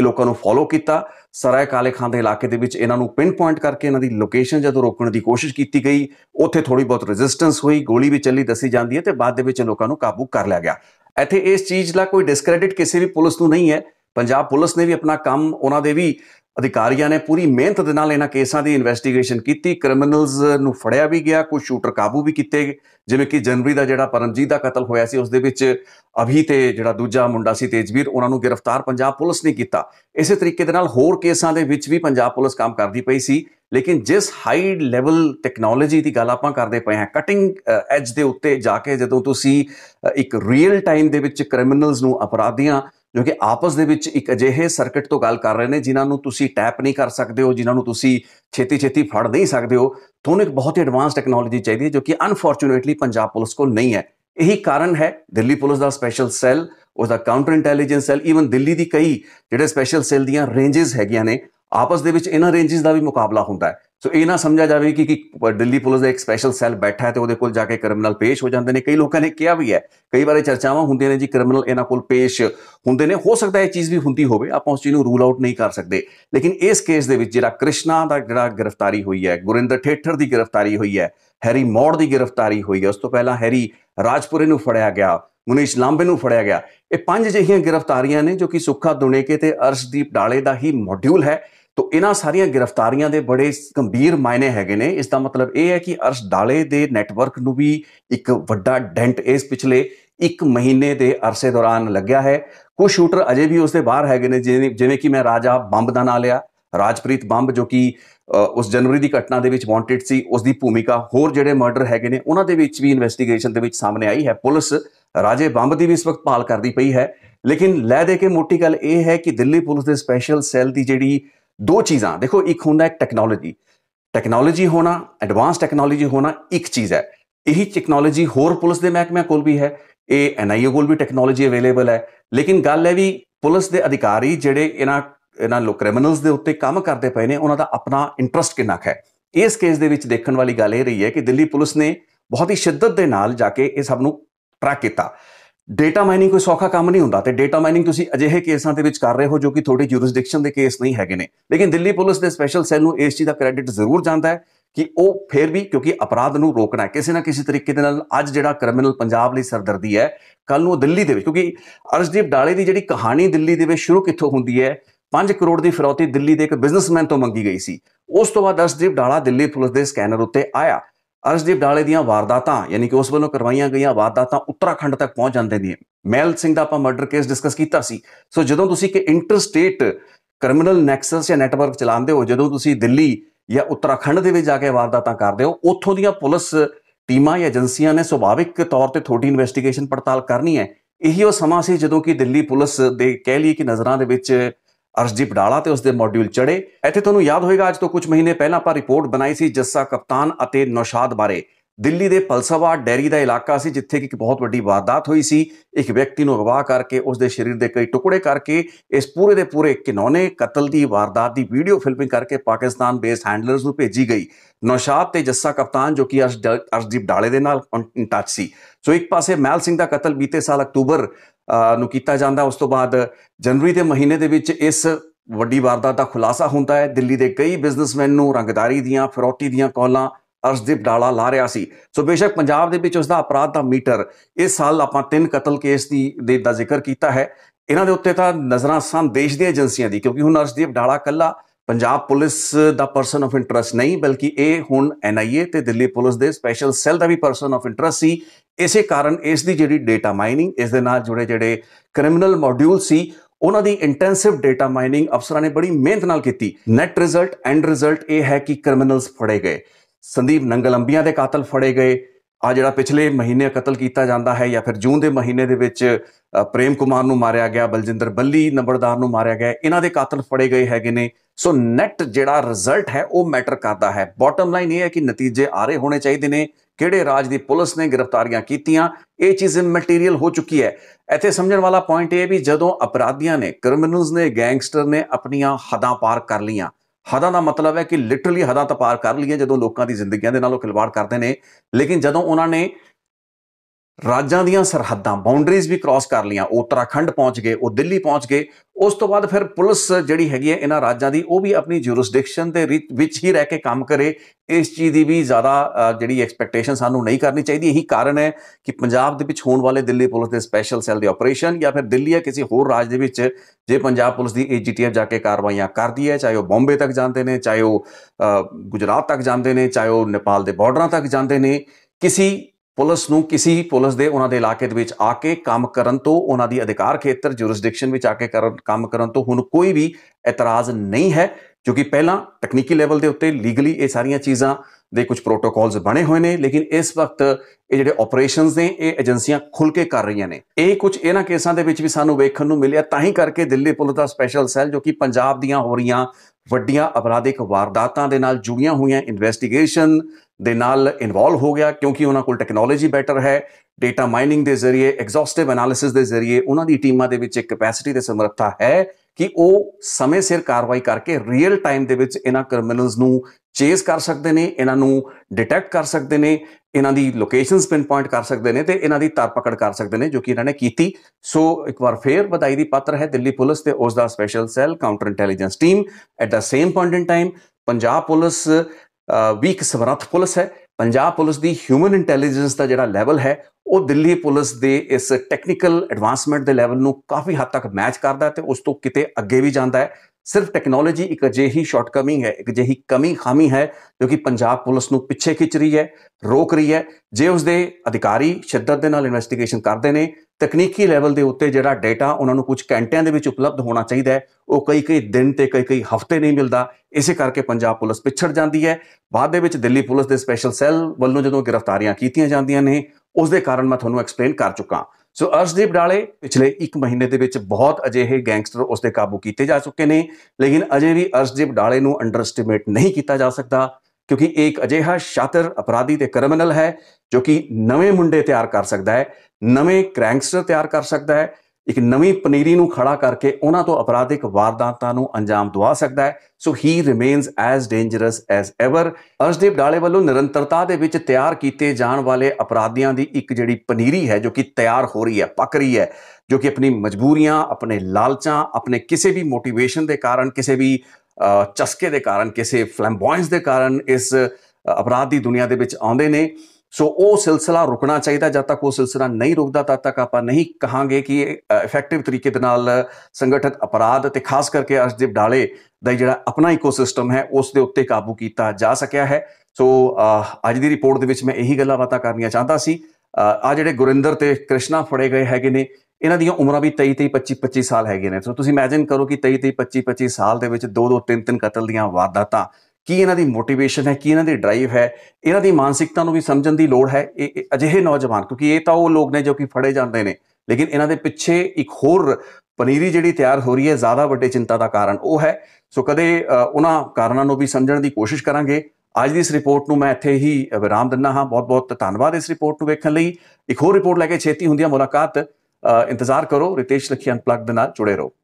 ਲੋਕਾਂ ਨੂੰ ਫੋਲੋ ਕੀਤਾ ਸਰਾਏ ਕਾਲੇ ਖਾਨ ਦੇ ਇਲਾਕੇ ਦੇ ਵਿੱਚ ਇਹਨਾਂ ਨੂੰ ਪਿੰਨ ਪੁਆਇੰਟ ਕਰਕੇ ਇਹਨਾਂ ਦੀ ਲੋਕੇਸ਼ਨ ਜਦੋਂ ਰੋਕਣ ਦੀ ਕੋਸ਼ਿਸ਼ ਕੀਤੀ ਗਈ ਉੱਥੇ ਥੋੜੀ ਬਹੁਤ ਰੈਜ਼ਿਸਟੈਂਸ ਹੋਈ ਗੋਲੀ ਵੀ ਚੱਲੀ ਦੱਸੀ ਜਾਂਦੀ ਹੈ ਤੇ ਬਾਅਦ ਦੇ ਵਿੱਚ ਲੋਕਾਂ ਨੂੰ ਕਾਬੂ ਕਰ ਲਿਆ ਗਿਆ ਇੱਥੇ ਇਸ ਚੀਜ਼ ਦਾ ਕੋਈ ਡਿਸਕ੍ਰੈਡਿਟ ਕਿਸੇ ਵੀ ਪੁਲਿਸ ਨੂੰ ਨਹੀਂ ਹੈ ਪੰਜਾਬ ਪੁਲਿਸ ਨੇ ਵੀ ਆਪਣਾ ਕੰਮ ਉਹਨਾਂ ਦੇ ਵੀ ਅਧਿਕਾਰੀਆਂ ਨੇ ਪੂਰੀ ਮਿਹਨਤ ਦੇ ਨਾਲ ਇਹਨਾਂ ਕੇਸਾਂ ਦੀ ਇਨਵੈਸਟੀਗੇਸ਼ਨ ਕੀਤੀ ਕ੍ਰਿਮੀਨਲਸ ਨੂੰ ਫੜਿਆ ਵੀ ਗਿਆ ਕੁਝ ਸ਼ੂਟਰ ਕਾਬੂ ਵੀ ਕੀਤੇ ਜਿਵੇਂ ਕਿ ਜਨਵਰੀ ਦਾ ਜਿਹੜਾ ਪਰਮਜੀਤ ਦਾ ਕਤਲ ਹੋਇਆ ਸੀ ਉਸ ਦੇ ਵਿੱਚ ਅਭੀ ਤੇ ਜਿਹੜਾ ਦੂਜਾ ਮੁੰਡਾ ਸੀ ਤੇਜਵੀਰ ਉਹਨਾਂ ਨੂੰ ਗ੍ਰਿਫਤਾਰ ਪੰਜਾਬ ਪੁਲਿਸ ਨੇ ਕੀਤਾ ਇਸੇ ਤਰੀਕੇ ਦੇ ਨਾਲ ਹੋਰ ਕੇਸਾਂ ਦੇ ਵਿੱਚ ਵੀ ਪੰਜਾਬ ਪੁਲਿਸ ਕੰਮ ਕਰਦੀ ਪਈ ਸੀ ਲੇਕਿਨ ਜਿਸ ਹਾਈ ਲੈਵਲ ਟੈਕਨੋਲੋਜੀ ਦੀ ਗੱਲ ਆਪਾਂ ਕਰਦੇ ਪਏ ਹਾਂ ਕਟਿੰਗ ਐਜ ਦੇ ਉੱਤੇ ਜਾ ਕੇ ਜਦੋਂ ਤੁਸੀਂ ਇੱਕ ਰੀਅਲ ਟਾਈਮ ਦੇ ਵਿੱਚ ਕ੍ਰਿਮੀਨਲਸ ਨੂੰ ਅਪਰਾਧੀਆਂ ਕਿਉਂਕਿ ਕਿ ਆਪਸ ਦੇ ਵਿੱਚ ਇੱਕ ਅਜਿਹੇ ਸਰਕਟ ਤੋਂ ਗੱਲ ਕਰ ਰਹੇ ਨੇ ਜਿਨ੍ਹਾਂ ਨੂੰ ਤੁਸੀਂ ਟੈਪ ਨਹੀਂ ਕਰ ਸਕਦੇ ਹੋ ਜਿਨ੍ਹਾਂ ਨੂੰ ਤੁਸੀਂ ਛੇਤੀ-ਛੇਤੀ ਫੜ ਨਹੀਂ ਸਕਦੇ ਹੋ ਤੁਹਾਨੂੰ ਇੱਕ ਬਹੁਤ ਹੀ ਐਡਵਾਂਸ ਟੈਕਨੋਲੋਜੀ ਚਾਹੀਦੀ ਹੈ ਜੋ ਕਿ ਅਨਫੋਰਚੂਨੇਟਲੀ ਪੰਜਾਬ ਪੁਲਿਸ ਕੋਲ ਨਹੀਂ ਹੈ ਇਹੀ ਕਾਰਨ ਹੈ ਦਿੱਲੀ ਪੁਲਿਸ ਦਾ ਸਪੈਸ਼ਲ ਸੈੱਲ ਉਸ ਦਾ counter intelligence cell even Delhi ਦੀ ਕਈ ਜਿਹੜੇ ਸਪੈਸ਼ਲ ਸੈੱਲ ਦੀਆਂ ਰੇਂਜਸ ਹੈਗੀਆਂ ਨੇ ਆਪਸ ਦੇ ਵਿੱਚ ਇਹਨਾਂ ਰੇਂਜਸ ਦਾ ਵੀ ਮੁਕਾਬਲਾ ਹੁੰਦਾ ਹੈ ਸੋ ਇਹ ਨਾ ਸਮਝਿਆ ਜਾਵੇ ਕਿ ਕਿ ਦਿੱਲੀ ਪੁਲਿਸ ਦਾ ਇੱਕ ਸਪੈਸ਼ਲ ਸੈੱਲ ਬੈਠਾ ਹੈ ਤੇ ਉਹਦੇ ਕੋਲ ਜਾ ਕੇ ਕ੍ਰਿਮੀਨਲ ਪੇਸ਼ ਹੋ ਜਾਂਦੇ ਨੇ ਕਈ ਲੋਕਾਂ ਨੇ ਕਿਹਾ ਵੀ ਹੈ ਕਈ ਵਾਰੇ ਚਰਚਾਵਾਂ ਹੁੰਦੀਆਂ ਨੇ ਜੀ ਕ੍ਰਿਮੀਨਲ ਇਹਨਾਂ ਕੋਲ ਪੇਸ਼ ਹੁੰਦੇ ਨੇ ਹੋ ਸਕਦਾ ਇਹ ਚੀਜ਼ ਵੀ ਹੁੰਦੀ ਹੋਵੇ ਆਪਾਂ ਉਸ ਚੀਜ਼ ਨੂੰ ਰੂਲ ਆਊਟ ਨਹੀਂ ਕਰ ਸਕਦੇ ਲੇਕਿਨ ਇਸ ਕੇਸ ਦੇ ਵਿੱਚ ਜਿਹੜਾ ਕ੍ਰਿਸ਼ਨਾ ਦਾ ਜਿਹੜਾ ਗ੍ਰਿਫਤਾਰੀ ਹੋਈ ਹੈ ਗੁਰਿੰਦਰ ਠੇਠਰ ਦੀ ਗ੍ਰਿਫਤਾਰੀ ਹੋਈ ਹੈ ਹੈਰੀ ਮੌੜ ਦੀ ਗ੍ਰਿਫਤਾਰੀ ਹੋਈ ਹੈ ਉਸ ਤੋਂ ਪਹਿਲਾਂ ਹੈਰੀ ਰਾਜਪੁਰੇ ਨੂੰ ਫੜਿਆ ਗਿਆ ਮੁਨੀਸ਼ ਲਾਂਬੇ ਨੂੰ ਫੜਿਆ ਗਿਆ ਇਹ ਪੰਜ ਜਿਹੀਆਂ ਗ੍ਰਿਫਤਾਰੀਆਂ ਨੇ ਜੋ ਕਿ ਸੁੱਖਾ ਦੁਨੇਕੇ ਤੇ ਅਰਸ਼ਦੀਪ ਡਾਲੇ ਦਾ ਹੀ ਮੋਡਿਊਲ ਹੈ ਤੋ ਇਹਨਾਂ ਸਾਰੀਆਂ ਗ੍ਰਿਫਤਾਰੀਆਂ ਦੇ ਬੜੇ ਗੰਭੀਰ ਮਾਇਨੇ ਹੈਗੇ ਨੇ ਇਸ ਦਾ ਮਤਲਬ ਇਹ ਹੈ ਕਿ ਅਰਸ਼ ਡਾਲੇ ਦੇ ਨੈਟਵਰਕ ਨੂੰ ਵੀ ਇੱਕ ਵੱਡਾ ਡੈਂਟ ਇਸ ਪਿਛਲੇ 1 ਮਹੀਨੇ ਦੇ ਅਰਸੇ ਦੌਰਾਨ ਲੱਗਿਆ ਹੈ ਕੁਝ ਸ਼ੂਟਰ ਅਜੇ ਵੀ ਉਸ ਦੇ ਬਾਹਰ ਹੈਗੇ ਨੇ ਜਿਵੇਂ ਕਿ ਮੈਂ ਰਾਜਾ ਬੰਬ ਦਾ ਨਾਮ ਲਿਆ ਰਾਜਪ੍ਰੀਤ ਬੰਬ ਜੋ ਕਿ ਉਸ ਜਨਵਰੀ ਦੀ ਘਟਨਾ ਦੇ ਵਿੱਚ ਵਾਂਟਡ ਸੀ ਉਸ ਦੀ ਭੂਮਿਕਾ ਹੋਰ ਜਿਹੜੇ ਮਰਡਰ ਹੈਗੇ ਨੇ ਉਹਨਾਂ ਦੇ ਵਿੱਚ ਵੀ ਇਨਵੈਸਟੀਗੇਸ਼ਨ ਦੇ ਵਿੱਚ ਸਾਹਮਣੇ ਆਈ ਹੈ ਪੁਲਿਸ ਰਾਜੇ ਬੰਬ ਦੀ ਵੀ ਇਸ ਵਕਤ ਭਾਲ ਕਰਦੀ ਪਈ ਹੈ ਲੇਕਿਨ ਲੈ ਦੇ ਕੇ ਮੋਟੀ ਗੱਲ ਇਹ ਹੈ ਕਿ ਦਿੱਲੀ ਪੁਲਿਸ ਦੇ ਸਪੈਸ਼ਲ ਸੈੱਲ ਦੀ ਜਿਹੜੀ ਦੋ ਚੀਜ਼ਾਂ ਦੇਖੋ ਇੱਕ ਹੁੰਦਾ ਹੈ ਟੈਕਨੋਲੋਜੀ ਟੈਕਨੋਲੋਜੀ ਹੋਣਾ ਐਡਵਾਂਸ ਟੈਕਨੋਲੋਜੀ ਹੋਣਾ ਇੱਕ ਚੀਜ਼ ਹੈ ਇਹੀ ਟੈਕਨੋਲੋਜੀ ਹੋਰ ਪੁਲਿਸ ਦੇ ਮਹਿਕਮਿਆਂ ਕੋਲ ਵੀ ਹੈ ਇਹ ਐਨਆਈਏ ਕੋਲ ਵੀ ਟੈਕਨੋਲੋਜੀ ਅਵੇਲੇਬਲ ਹੈ ਲੇਕਿਨ ਗੱਲ ਹੈ ਵੀ ਪੁਲਿਸ ਦੇ ਅਧਿਕਾਰੀ ਜਿਹੜੇ ਇਹਨਾਂ ਇਹਨਾਂ ਲੋ ਕ੍ਰਿਮੀਨਲਸ ਦੇ ਉੱਤੇ ਕੰਮ ਕਰਦੇ ਪਏ ਨੇ ਉਹਨਾਂ ਦਾ ਆਪਣਾ ਇੰਟਰਸਟ ਕਿੰਨਾ ਹੈ ਇਸ ਕੇਸ ਦੇ ਵਿੱਚ ਦੇਖਣ ਵਾਲੀ ਗੱਲ ਇਹ ਰਹੀ ਹੈ ਕਿ ਦਿੱਲੀ ਪੁਲਿਸ ਨੇ ਬਹੁਤ ਹੀ ਸ਼ਿੱਦਤ ਦੇ ਨਾਲ ਜਾ ਕੇ ਇਹ ਸਭ ਨੂੰ ਟਰੈਕ ਕੀਤਾ ਡੇਟਾ ਮਾਈਨਿੰਗ ਕੋਈ ਸੌਖਾ ਕੰਮ ਨਹੀਂ ਹੁੰਦਾ ਤੇ ਡੇਟਾ ਮਾਈਨਿੰਗ ਤੁਸੀਂ ਅਜਿਹੇ ਕੇਸਾਂ ਦੇ ਵਿੱਚ ਕਰ ਰਹੇ ਹੋ ਜੋ ਕਿ ਤੁਹਾਡੇ ਜੁਰਿਸਡਿਕਸ਼ਨ ਦੇ ਕੇਸ ਨਹੀਂ ਹੈਗੇ ਨੇ ਲੇਕਿਨ ਦਿੱਲੀ ਪੁਲਿਸ ਦੇ ਸਪੈਸ਼ਲ ਸੈੱਲ ਨੂੰ ਇਸ ਚੀਜ਼ ਦਾ ਕ੍ਰੈਡਿਟ ਜ਼ਰੂਰ ਜਾਂਦਾ ਹੈ ਕਿ ਉਹ ਫੇਰ ਵੀ ਕਿਉਂਕਿ ਅਪਰਾਧ ਨੂੰ ਰੋਕਣਾ ਹੈ ਕਿਸੇ ਨਾ ਕਿਸੇ ਤਰੀਕੇ ਦੇ ਨਾਲ ਅੱਜ ਜਿਹੜਾ ਕ੍ਰਿਮੀਨਲ ਪੰਜਾਬ ਲਈ ਸਰਦਰਦੀ ਹੈ ਕੱਲ ਨੂੰ ਉਹ ਦਿੱਲੀ ਦੇ ਵਿੱਚ ਕਿਉਂਕਿ ਅਰਸ਼ਦੀਪ ਡਾਲੇ ਦੀ ਜਿਹੜੀ ਕਹਾਣੀ ਦਿੱਲੀ ਦੇ ਵਿੱਚ ਸ਼ੁਰੂ ਕਿੱਥੋਂ ਹੁੰਦੀ ਹੈ 5 ਕਰੋੜ ਦੀ ਫਰੋਤੀ ਦਿੱਲੀ ਦੇ ਇੱਕ ਬਿਜ਼ਨਸਮੈਨ ਤੋਂ ਮੰਗੀ ਗਈ ਸੀ ਉਸ ਤੋਂ ਬਾਅਦ ਅਰਸ਼ਦੀਪ ਡਾਲਾ ਦਿੱਲੀ ਪੁਲਿਸ ਦੇ ਸਕੈਨਰ ਉੱਤੇ ਆਇਆ ਅਰਸ਼ਦੀਪ ਡਾਲੇ ਦੀਆਂ ਵਾਰਦਾਤਾਂ ਯਾਨੀ ਕਿ ਉਸ ਵੱਲੋਂ ਕਰਵਾਈਆਂ ਗਈਆਂ ਵਾਰਦਾਤਾਂ ਉੱਤਰਾਖੰਡ ਤੱਕ ਪਹੁੰਚ ਜਾਂਦੇ ਨੇ ਮੈਲ ਸਿੰਘ ਦਾ ਆਪਾਂ ਮਰਡਰ ਕੇਸ ਡਿਸਕਸ ਕੀਤਾ ਸੀ ਸੋ ਜਦੋਂ ਤੁਸੀਂ ਕਿ ਇੰਟਰ ਸਟੇਟ ਕ੍ਰਿਮੀਨਲ ਨੈਕਸਸ ਜਾਂ ਨੈਟਵਰਕ ਚਲਾਉਂਦੇ ਹੋ ਜਦੋਂ ਤੁਸੀਂ ਦਿੱਲੀ ਜਾਂ ਉੱਤਰਾਖੰਡ ਦੇ ਵਿੱਚ ਜਾ ਕੇ ਵਾਰਦਾਤਾਂ ਕਰਦੇ ਹੋ ਉੱਥੋਂ ਦੀਆਂ ਪੁਲਿਸ ਟੀਮਾਂ ਜਾਂ ਏਜੰਸੀਆਂ ਨੇ ਸੁਭਾਵਿਕ ਤੌਰ ਤੇ ਤੁਹਾਡੀ ਇਨਵੈਸਟੀਗੇਸ਼ਨ ਪੜਤਾਲ ਕਰਨੀ ਹੈ ਇਹੀ ਉਹ ਸਮਾਂ ਸੀ ਜਦੋਂ ਕਿ ਦਿੱਲੀ ਪੁਲਿਸ ਦੇ ਕਹਿ ਲਈ ਕਿ ਨਜ਼ਰਾਂ ਦੇ ਵਿੱਚ ਅਰਸ਼ਦੀਪ ਡਾਲਾ ਤੇ ਉਸ ਦੇ ਮੋਡਿਊਲ ਚੜੇ ਇੱਥੇ ਤੁਹਾਨੂੰ ਯਾਦ ਹੋਵੇਗਾ ਅੱਜ ਤੋਂ ਕੁਝ ਮਹੀਨੇ ਪਹਿਲਾਂ ਆਪਾਂ ਰਿਪੋਰਟ ਬਣਾਈ ਸੀ ਜੱਸਾ ਕਪਤਾਨ ਅਤੇ ਨੌਸ਼ਾਦ ਬਾਰੇ ਦਿੱਲੀ ਦੇ ਪਲਸਾਵਾਦ ਡੈਰੀ ਦਾ ਇਲਾਕਾ ਸੀ ਜਿੱਥੇ ਕਿ ਇੱਕ ਬਹੁਤ ਵੱਡੀ ਵਾਰਦਾਤ ਹੋਈ ਸੀ ਇੱਕ ਵਿਅਕਤੀ ਨੂੰ ਅਗਵਾ ਕਰਕੇ ਉਸ ਦੇ ਸਰੀਰ ਦੇ ਕਈ ਟੁਕੜੇ ਕਰਕੇ ਇਸ ਪੂਰੇ ਦੇ ਪੂਰੇ ਕਿਨੌਨੇ ਕਤਲ ਦੀ ਵਾਰਦਾਤ ਦੀ ਵੀਡੀਓ ਫਿਲਮਿੰਗ ਕਰਕੇ ਪਾਕਿਸਤਾਨ ਬੇਸ ਹੈਂਡਲਰਸ ਨੂੰ ਭੇਜੀ ਗਈ ਨੌਸ਼ਾਦ ਤੇ ਜੱਸਾ ਕਪਤਾਨ ਜੋ ਕਿ ਅਰਜੀਬ ਡਾਲੇ ਦੇ ਨਾਲ ਇਨ ਟੱਚ ਸੀ ਸੋ ਇੱਕ ਪਾਸੇ ਮੈਲ ਸਿੰਘ ਦਾ ਕਤਲ ਬੀਤੇ ਸਾਲ ਅਕਤੂਬਰ ਨੂੰ ਕੀਤਾ ਜਾਂਦਾ ਉਸ ਤੋਂ ਬਾਅਦ ਜਨਵਰੀ ਦੇ ਮਹੀਨੇ ਦੇ ਵਿੱਚ ਇਸ ਵੱਡੀ ਵਾਰਦਾਤ ਦਾ ਖੁਲਾਸਾ ਹੁੰਦਾ ਹੈ ਦਿੱਲੀ ਦੇ ਕਈ ਬਿਜ਼ਨਸਮੈਨ ਨੂੰ ਰੰਗਦਾਰੀ ਦੀਆਂ ਫਰੋਟੀ ਦੀਆਂ ਕਾਲਾਂ ਅਰਸ਼ਦੀਪ ਢਾਲਾ ਲਾ ਰਿਹਾ ਸੀ ਸੋ ਬੇਸ਼ੱਕ ਪੰਜਾਬ ਦੇ ਵਿੱਚ ਉਸ ਦਾ ਅਪਰਾਧ ਦਾ ਮੀਟਰ ਇਸ ਸਾਲ ਆਪਾਂ ਤਿੰਨ ਕਤਲ ਕੇਸ ਦੀ ਦਾ ਜ਼ਿਕਰ ਕੀਤਾ ਹੈ ਇਹਨਾਂ ਦੇ ਉੱਤੇ ਤਾਂ ਨਜ਼ਰਾਂ ਸਨ ਦੇਸ਼ ਦੀਆਂ ਏਜੰਸੀਆਂ ਦੀ ਕਿਉਂਕਿ ਹੁਣ ਅਰਸ਼ਦੀਪ ਢਾਲਾ ਕੱਲਾ ਪੰਜਾਬ ਪੁਲਿਸ ਦਾ ਪਰਸਨ ਆਫ ਇੰਟਰਸਟ ਨਹੀਂ ਬਲਕਿ ਇਹ ਹੁਣ ਐਨਆਈਏ ਤੇ ਦਿੱਲੀ ਪੁਲਿਸ ਦੇ ਸਪੈਸ਼ਲ ਸੈੱਲ ਦਾ ਵੀ ਪਰਸਨ ਆਫ ਇੰਟਰਸਟ ਸੀ ਇਸੇ ਕਾਰਨ ਇਸ ਦੀ ਜਿਹੜੀ ਡੇਟਾ ਮਾਈਨਿੰਗ ਇਸ ਦੇ ਨਾਲ ਜੁੜੇ ਜਿਹੜੇ ਕ੍ਰਿਮੀਨਲ ਮੋਡਿਊਲ ਸੀ ਉਹਨਾਂ ਦੀ ਇੰਟੈਂਸਿਵ ਡੇਟਾ ਮਾਈਨਿੰਗ ਅਫਸਰਾਂ ਨੇ ਬੜੀ ਮਿਹਨਤ ਨਾਲ ਕੀਤੀ ਨੈਟ ਰਿਜ਼ਲਟ ਐਂਡ ਰਿਜ਼ਲਟ ਇਹ ਹੈ ਕਿ ਕ੍ਰਿਮੀਨਲਸ ਫੜੇ ਗਏ ਸੰਦੀਪ ਨੰਗਲੰਬੀਆਂ ਦੇ ਕਾਤਲ ਫੜੇ ਗਏ ਆ ਜਿਹੜਾ ਪਿਛਲੇ ਮਹੀਨੇ ਕਤਲ ਕੀਤਾ ਜਾਂਦਾ ਹੈ ਜਾਂ ਫਿਰ ਜੂਨ ਦੇ ਮਹੀਨੇ ਦੇ ਵਿੱਚ ਪ੍ਰੇਮ ਕੁਮਾਰ ਨੂੰ ਮਾਰਿਆ ਗਿਆ ਬਲਜਿੰਦਰ ਬੱਲੀ ਨੰਬਰਦਾਰ ਨੂੰ ਮਾਰਿਆ ਗਿਆ ਇਹਨਾਂ ਦੇ ਕਾਤਲ ਫੜੇ ਗਏ ਹੈਗੇ ਨੇ ਸੋ ਨੈਟ ਜਿਹੜਾ ਰਿਜ਼ਲਟ ਹੈ ਉਹ ਮੈਟਰ ਕਰਦਾ ਹੈ ਬਾਟਮ ਲਾਈਨ ਇਹ ਹੈ ਕਿ ਨਤੀਜੇ ਆ ਰਹੇ ਹੋਣੇ ਚਾਹੀਦੇ ਨੇ ਕਿਹੜੇ ਰਾਜ ਦੀ ਪੁਲਿਸ ਨੇ ਗ੍ਰਿਫਤਾਰੀਆਂ ਕੀਤੀਆਂ ਇਹ ਚੀਜ਼ ਮਟੀਰੀਅਲ ਹੋ ਚੁੱਕੀ ਹੈ ਇੱਥੇ ਸਮਝਣ ਵਾਲਾ ਪੁਆਇੰਟ ਇਹ ਵੀ ਜਦੋਂ ਅਪਰਾਧੀਆਂ ਨੇ ਕ੍ਰਿਮੀਨਲਸ ਨੇ ਗੈਂਗਸਟਰ ਨੇ ਆਪਣੀਆਂ ਹਦਾਂ ਪਾਰ ਕਰ ਲੀਆਂ ਹਦਾਂ ਦਾ ਮਤਲਬ ਹੈ ਕਿ ਲਿਟਰਲੀ ਹਦਾਂ ਤਾਂ ਪਾਰ ਕਰ ਲਈਆਂ ਜਦੋਂ ਲੋਕਾਂ ਦੀ ਜ਼ਿੰਦਗੀਆਂ ਦੇ ਨਾਲ ਉਹ ਖਿਲਵਾੜ ਕਰਦੇ ਨੇ ਲੇਕਿਨ ਜਦੋਂ ਉਹਨਾਂ ਨੇ ਰਾਜਾਂ ਦੀਆਂ ਸਰਹੱਦਾਂ ਬਾਉਂਡਰੀਜ਼ ਵੀ ਕ੍ਰਾਸ ਕਰ ਲੀਆਂ ਉਤਰਾਖੰਡ ਉੱਤਰਾਖੰਡ ਪਹੁੰਚ ਗਏ ਉਹ ਦਿੱਲੀ ਪਹੁੰਚ ਗਏ ਉਸ ਤੋਂ ਬਾਅਦ ਫਿਰ ਪੁਲਿਸ ਜਿਹੜੀ ਹੈਗੀ ਹੈ ਇਹਨਾਂ ਰਾਜਾਂ ਦੀ ਉਹ ਵੀ ਆਪਣੀ ਜੂਰਿਸਡਿਕਸ਼ਨ ਦੇ ਵਿੱਚ ਹੀ ਰਹਿ ਕੇ ਕੰਮ ਕਰੇ ਇਸ ਚੀਜ਼ ਦੀ ਵੀ ਜ਼ਿਆਦਾ ਜਿਹੜੀ ਐਕਸਪੈਕਟੇਸ਼ਨ ਸਾਨੂੰ ਨਹੀਂ ਕਰਨੀ ਚਾਹੀਦੀ ਇਹੀ ਕਾਰਨ ਹੈ ਕਿ ਪੰਜਾਬ ਦੇ ਵਿੱਚ ਹੋਣ ਵਾਲੇ ਦਿੱਲੀ ਪੁਲਿਸ ਦੇ ਸਪੈਸ਼ਲ ਸੈੱਲ ਦੇ ਆਪਰੇਸ਼ਨ ਜਾਂ ਫਿਰ ਦਿੱਲੀ ਜਾਂ ਕਿਸੇ ਹੋਰ ਰਾਜ ਦੇ ਵਿੱਚ ਜੇ ਪੰਜਾਬ ਪੁਲਿਸ ਦੀ ਏਜੀਟੀਐਫ ਜਾ ਕੇ ਕਾਰਵਾਈਆਂ ਕਰਦੀ ਹੈ ਚਾਹੇ ਉਹ ਬੰਬੇ ਤੱਕ ਜਾਂਦੇ ਨੇ ਚਾਹੇ ਉਹ ਗੁਜਰਾਤ ਤੱਕ ਜਾਂਦੇ ਨੇ ਚਾਹੇ ਉਹ ਨੇਪਾਲ ਦੇ ਬਾਰਡਰਾਂ ਤੱਕ ਜਾਂਦੇ ਨੇ ਕਿਸੇ ਪੁਲਿਸ ਨੂੰ ਕਿਸੇ ਪੁਲਿਸ ਦੇ ਉਹਨਾਂ ਦੇ ਇਲਾਕੇ ਦੇ ਵਿੱਚ ਆ ਕੇ ਕੰਮ ਕਰਨ ਤੋਂ ਉਹਨਾਂ ਦੀ ਅਧਿਕਾਰ ਖੇਤਰ ਜੁਰਿਸਡਿਕਸ਼ਨ ਵਿੱਚ ਆ ਕੇ ਕੰਮ ਕਰਨ ਤੋਂ ਹੁਣ ਕੋਈ ਵੀ ਇਤਰਾਜ਼ ਨਹੀਂ ਹੈ ਕਿਉਂਕਿ ਪਹਿਲਾਂ ਟੈਕਨੀਕੀ ਲੈਵਲ ਦੇ ਉੱਤੇ ਲੀਗਲੀ ਇਹ ਸਾਰੀਆਂ ਚੀਜ਼ਾਂ ਦੇ ਕੁਝ ਪ੍ਰੋਟੋਕਾਲਸ ਬਣੇ ਹੋਏ ਨੇ ਲੇਕਿਨ ਇਸ ਵਕਤ ਇਹ ਜਿਹੜੇ ਆਪਰੇਸ਼ਨਸ ਨੇ ਇਹ ਏਜੰਸੀਆਂ ਖੁੱਲ ਕੇ ਕਰ ਰਹੀਆਂ ਨੇ ਇਹ ਕੁਝ ਇਹਨਾਂ ਕੇਸਾਂ ਦੇ ਵਿੱਚ ਵੀ ਸਾਨੂੰ ਵੇਖਣ ਨੂੰ ਮਿਲਿਆ ਤਾਂ ਹੀ ਕਰਕੇ ਦਿੱਲੀ ਪੁਲਿਸ ਦਾ ਸਪੈਸ਼ਲ ਸੈੱਲ ਜੋ ਕਿ ਪੰਜਾਬ ਦੀਆਂ ਹੋ ਰਹੀਆਂ ਵੱਡੀਆਂ ਅਪਰਾਧਿਕ ਵਾਰਦਾਤਾਂ ਦੇ ਨਾਲ ਜੁੜੀਆਂ ਹੋਈਆਂ ਇਨਵੈਸਟੀਗੇਸ਼ਨ ਦੇ ਨਾਲ ਇਨਵੋਲ ਹੋ ਗਿਆ ਕਿਉਂਕਿ ਉਹਨਾਂ ਕੋਲ ਟੈਕਨੋਲੋਜੀ ਬੈਟਰ ਹੈ ਡੇਟਾ ਮਾਈਨਿੰਗ ਦੇ ਜ਼ਰੀਏ ਐਗਜ਼ੌਸਟਿਵ ਐਨਾਲਿਸਿਸ ਦੇ ਜ਼ਰੀਏ ਉਹਨਾਂ ਦੀ ਟੀਮਾਂ ਦੇ ਵਿੱਚ ਇੱਕ ਕਪੈਸਿਟੀ ਤੇ ਸਮਰੱਥਾ ਹੈ ਕਿ ਉਹ ਸਮੇਂ ਸਿਰ ਕਾਰਵਾਈ ਕਰਕੇ ਰੀਅਲ ਟਾਈਮ ਦੇ ਵਿੱਚ ਇਹਨਾਂ ਕ੍ਰਿਮੀਨਲਸ ਨੂੰ ਚੇਸ ਕਰ ਸਕਦੇ ਨੇ ਇਹਨਾਂ ਨੂੰ ਡਿਟੈਕਟ ਕਰ ਸਕਦੇ ਨੇ ਇਹਨਾਂ ਦੀ ਲੋਕੇਸ਼ਨਸ ਪਿਨ ਪੁਆਇੰਟ ਕਰ ਸਕਦੇ ਨੇ ਤੇ ਇਹਨਾਂ ਦੀ ਧਰ ਪਕੜ ਕਰ ਸਕਦੇ ਨੇ ਜੋ ਕਿ ਇਹਨਾਂ ਨੇ ਕੀਤੀ ਸੋ ਇੱਕ ਵਾਰ ਫੇਰ ਵਧਾਈ ਦੀ ਪੱਤਰ ਹੈ ਦਿੱਲੀ ਪੁਲਿਸ ਤੇ ਉਸ ਦਾ special cell counter intelligence team at ਦਾ same point in time Punjab police weak ਸਵਰਥ ਪੁਲਿਸ ਹੈ ਪੰਜਾਬ ਪੁਲਿਸ ਦੀ ਹਿਊਮਨ ਇੰਟੈਲੀਜੈਂਸ ਦਾ ਜਿਹੜਾ ਲੈਵਲ ਹੈ ਉਹ ਦਿੱਲੀ ਪੁਲਿਸ ਦੇ ਇਸ ਟੈਕਨੀਕਲ ਐਡਵਾਂਸਮੈਂਟ ਦੇ ਲੈਵਲ ਨੂੰ ਕਾਫੀ ਹੱਦ ਤੱਕ ਮੈਚ ਕਰਦਾ ਤੇ ਉਸ ਤੋਂ ਕਿਤੇ ਅੱਗੇ ਵੀ ਜਾਂਦਾ ਹੈ ਸਿਰਫ ਟੈਕਨੋਲੋਜੀ ਇੱਕ ਅਜਿਹੀ ਸ਼ਾਰਟਕਮਿੰਗ ਹੈ ਇੱਕ ਅਜਿਹੀ ਕਮੀ ਖਾਮੀ ਹੈ ਜੋ ਕਿ ਪੰਜਾਬ ਪੁਲਿਸ ਨੂੰ ਪਿੱਛੇ ਖਿੱਚ ਰਹੀ ਹੈ ਰੋਕ ਰਹੀ ਹੈ ਜੇ ਉਸ ਦੇ ਅਧਿਕਾਰੀ ਸ਼ਿੱਦਤ ਦੇ ਨਾਲ ਇਨਵੈਸਟੀਗੇਸ਼ਨ ਕਰਦੇ ਨੇ ਤਕਨੀਕੀ ਲੈਵਲ ਦੇ ਉੱਤੇ ਜਿਹੜਾ ਡਾਟਾ ਉਹਨਾਂ ਨੂੰ ਕੁਝ ਘੰਟਿਆਂ ਦੇ ਵਿੱਚ ਉਪਲਬਧ ਹੋਣਾ ਚਾਹੀਦਾ ਹੈ ਉਹ ਕਈ ਕਈ ਦਿਨ ਤੇ ਕਈ ਕਈ ਹਫ਼ਤੇ ਨਹੀਂ ਮਿਲਦਾ ਇਸੇ ਕਰਕੇ ਪੰਜਾਬ ਪੁਲਿਸ ਪਿਛੜ ਜਾਂਦੀ ਹੈ ਬਾਅਦ ਦੇ ਵਿੱਚ ਦਿੱਲੀ ਪੁਲਿਸ ਦੇ ਸਪੈਸ਼ਲ ਸੈੱਲ ਵੱਲੋਂ ਜਦੋਂ ਗ੍ਰਿਫਤਾਰੀਆਂ ਕੀਤੀਆਂ ਜਾਂਦੀਆਂ ਨੇ ਉਸ ਦੇ ਕਾਰਨ ਮੈਂ ਤੁਹਾਨੂੰ ਐਕਸਪਲੇਨ ਕਰ ਚੁੱਕਾ ਸੋ ਅਰਸ਼ਦੀਪ ਡਾਲੇ ਪਿਛਲੇ 1 ਮਹੀਨੇ ਦੇ ਵਿੱਚ ਬਹੁਤ ਅਜਿਹੇ ਗੈਂਗਸਟਰ ਉਸ ਦੇ ਕਾਬੂ ਕੀਤੇ ਜਾ ਚੁੱਕੇ ਨੇ ਲੇਕਿਨ ਅਜੇ ਵੀ ਅਰਸ਼ਦੀਪ ਡਾਲੇ ਨੂੰ ਅੰਡਰਐਸਟੀਮੇਟ ਨਹੀਂ ਕੀਤਾ ਜਾ ਸਕਦਾ ਕਿਉਂਕਿ ਇੱਕ ਅਜਿਹਾ ਸ਼ਾਤਰ ਅਪਰਾਧੀ ਤੇ ਕ੍ਰਿਮੀਨਲ ਹੈ ਜੋ ਕਿ ਨਵੇਂ ਮੁੰਡੇ ਤਿਆਰ ਕਰ ਸਕਦਾ ਹੈ ਨਵੇਂ ਕ੍ਰੈਂਕਸਟਰ ਤਿਆਰ ਕਰ ਸਕਦਾ ਹੈ ਇੱਕ ਨਵੀਂ ਪਨੀਰੀ ਨੂੰ ਖੜਾ ਕਰਕੇ ਉਹਨਾਂ ਤੋਂ ਅਪਰਾਧਿਕ ਵਾਰਦਾਤਾਂ ਨੂੰ ਅੰਜਾਮ ਦਵਾ ਸਕਦਾ ਹੈ so he remains as dangerous as ever Arshdeep Dalla ਵੱਲੋਂ ਨਿਰੰਤਰਤਾ ਦੇ ਵਿੱਚ ਤਿਆਰ ਕੀਤੇ ਜਾਣ ਵਾਲੇ ਅਪਰਾਧੀਆਂ ਦੀ ਇੱਕ ਜਿਹੜੀ ਪਨੀਰੀ ਹੈ ਜੋ ਕਿ ਤਿਆਰ ਹੋ ਰਹੀ ਹੈ ਪੱਕ ਰਹੀ ਹੈ ਜੋ ਕਿ ਆਪਣੀ ਮਜਬੂਰੀਆਂ ਆਪਣੇ ਲਾਲਚਾਂ ਆਪਣੇ ਕਿਸੇ ਵੀ ਮੋਟੀਵੇਸ਼ਨ ਦੇ ਕਾਰਨ ਕਿਸੇ ਵੀ ਚਸਕੇ ਦੇ ਕਾਰਨ ਕਿਸੇ ਫਲੈਂਬੋਇੰਸ ਦੇ ਕਾਰਨ ਇਸ ਅਪਰਾਧੀ ਦੁਨੀਆ ਦੇ ਵਿੱਚ ਆਉਂਦੇ ਨੇ ਸੋ ਉਹ ਸਿਲਸਿਲਾ ਰੁਕਣਾ ਚਾਹੀਦਾ ਜਦ ਤੱਕ ਉਹ ਸਿਲਸਿਲਾ ਨਹੀਂ ਰੁਕਦਾ ਤਦ ਤੱਕ ਆਪਾਂ ਨਹੀਂ ਕਹਾਂਗੇ ਕਿ ਇਫੈਕਟਿਵ ਤਰੀਕੇ ਦੇ ਨਾਲ ਸੰਗਠਿਤ ਅਪਰਾਧ ਤੇ ਖਾਸ ਕਰਕੇ ਅਸਦੀਪ ਢਾਲੇ ਦਾ ਜਿਹੜਾ ਆਪਣਾ ਇਕੋਸਿਸਟਮ ਹੈ ਉਸ ਦੇ ਉੱਤੇ ਕਾਬੂ ਕੀਤਾ ਜਾ ਸਕਿਆ ਹੈ ਸੋ ਅੱਜ ਦੀ ਰਿਪੋਰਟ ਦੇ ਵਿੱਚ ਮੈਂ ਇਹੀ ਗੱਲਾਂ ਬਾਤਾਂ ਕਰਨੀਆਂ ਚਾਹੁੰਦਾ ਸੀ ਆ ਜਿਹੜੇ ਗੁਰਿੰਦਰ ਤੇ ਕ੍ਰਿਸ਼ਨਾ ਫੜੇ ਗਏ ਹੈਗੇ ਨੇ ਇਹਨਾਂ ਦੀਆਂ ਉਮਰਾਂ ਵੀ 23 23 25 25 ਸਾਲ ਹੈਗੇ ਨੇ ਸੋ ਤੁਸੀਂ ਇਮੇਜਿਨ ਕਰੋ ਕਿ 23 23 25 25 ਸਾਲ ਦੇ ਵਿੱਚ ਦੋ ਦੋ ਤਿੰਨ ਤਿੰਨ ਕਤਲ ਦੀਆਂ ਵਾਰਦਾਤਾਂ ਕੀ ਇਹਨਾਂ ਦੀ ਮੋਟੀਵੇਸ਼ਨ ਹੈ ਕੀ ਇਹਨਾਂ ਦੀ ਡਰਾਈਵ ਹੈ ਇਹਨਾਂ ਦੀ ਮਾਨਸਿਕਤਾ ਨੂੰ ਵੀ ਸਮਝਣ ਦੀ ਲੋੜ ਹੈ ਇਹ ਅਜਿਹੇ ਨੌਜਵਾਨ ਕਿਉਂਕਿ ਇਹ ਤਾਂ ਉਹ ਲੋਕ ਨੇ ਜੋ ਕਿ ਫੜੇ ਜਾਂਦੇ ਨੇ ਲੇਕਿਨ ਇਹਨਾਂ ਦੇ ਪਿੱਛੇ ਇੱਕ ਹੋਰ ਪਨੀਰੀ ਜਿਹੜੀ ਤਿਆਰ ਹੋ ਰਹੀ ਹੈ ਜ਼ਿਆਦਾ ਵੱਡੇ ਚਿੰਤਾ ਦਾ ਕਾਰਨ ਉਹ ਹੈ ਸੋ ਕਦੇ ਉਹਨਾਂ ਕਾਰਨਾਂ ਨੂੰ ਵੀ ਸਮਝਣ ਦੀ ਕੋਸ਼ਿਸ਼ ਕਰਾਂਗੇ ਅੱਜ ਦੀ ਇਸ ਰਿਪੋਰਟ ਨੂੰ ਮੈਂ ਇੱਥੇ ਹੀ ਵਿਰਾਮ ਦਿੰਦਾ ਹਾਂ ਬਹੁਤ-ਬਹੁਤ ਧੰਨਵਾਦ ਇਸ ਰਿਪੋਰਟ ਨੂੰ ਵੇਖਣ ਲਈ ਇੱਕ ਹੋਰ ਰਿਪੋਰਟ ਲੈ ਕੇ ਛੇਤੀ ਹੁੰਦੀ ਹੈ ਮੁਲਾਕਾਤ ਇੰਤਜ਼ਾਰ ਕਰੋ ਰਿਤੇਸ਼ ਲਖੀ ਅਨਪਲੱਗ ਦੇ ਨਾਲ ਜੁੜੇ ਰਹੋ